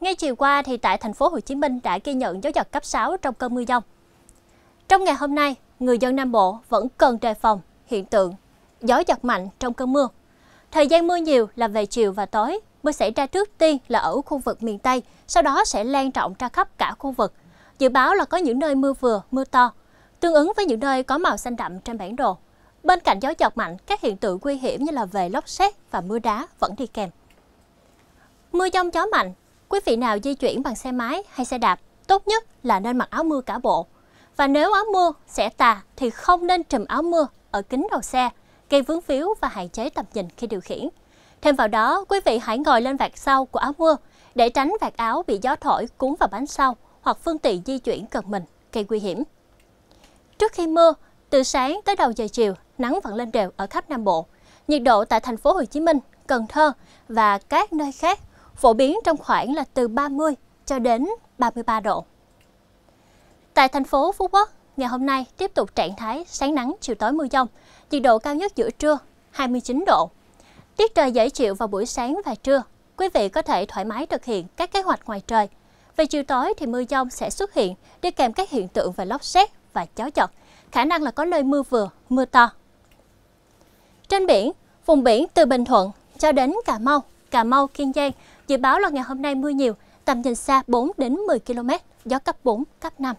Ngay chiều qua thì tại thành phố Hồ Chí Minh đã ghi nhận gió giật cấp 6 trong cơn mưa dông. Trong ngày hôm nay, người dân Nam Bộ vẫn cần đề phòng hiện tượng gió giật mạnh trong cơn mưa. Thời gian mưa nhiều là về chiều và tối, mưa xảy ra trước tiên là ở khu vực miền Tây, sau đó sẽ lan rộng ra khắp cả khu vực. Dự báo là có những nơi mưa vừa, mưa to, tương ứng với những nơi có màu xanh đậm trên bản đồ. Bên cạnh gió giật mạnh, các hiện tượng nguy hiểm như là về lốc xét và mưa đá vẫn đi kèm. Mưa dông gió mạnh Quý vị nào di chuyển bằng xe máy hay xe đạp, tốt nhất là nên mặc áo mưa cả bộ. Và nếu áo mưa sẽ tà thì không nên trùm áo mưa ở kính đầu xe, gây vướng víu và hạn chế tầm nhìn khi điều khiển. Thêm vào đó, quý vị hãy ngồi lên vạt sau của áo mưa để tránh vạt áo bị gió thổi cuốn vào bánh sau hoặc phương tiện di chuyển gần mình gây nguy hiểm. Trước khi mưa, từ sáng tới đầu giờ chiều, nắng vẫn lên đều ở khắp Nam Bộ. Nhiệt độ tại thành phố Hồ Chí Minh, Cần Thơ và các nơi khác phổ biến trong khoảng là từ 30 cho đến 33 độ. Tại thành phố Phú Quốc, ngày hôm nay tiếp tục trạng thái sáng nắng chiều tối mưa dông, nhiệt độ cao nhất giữa trưa 29 độ. Tiết trời dễ chịu vào buổi sáng và trưa, quý vị có thể thoải mái thực hiện các kế hoạch ngoài trời. Về chiều tối thì mưa dông sẽ xuất hiện đi kèm các hiện tượng về lốc xét và gió giật, khả năng là có nơi mưa vừa, mưa to. Trên biển, vùng biển từ Bình Thuận cho đến Cà Mau Cà Mau, Kiên Giang. Dự báo là ngày hôm nay mưa nhiều, tầm nhìn xa 4 đến 10 km, gió cấp 4, cấp 5.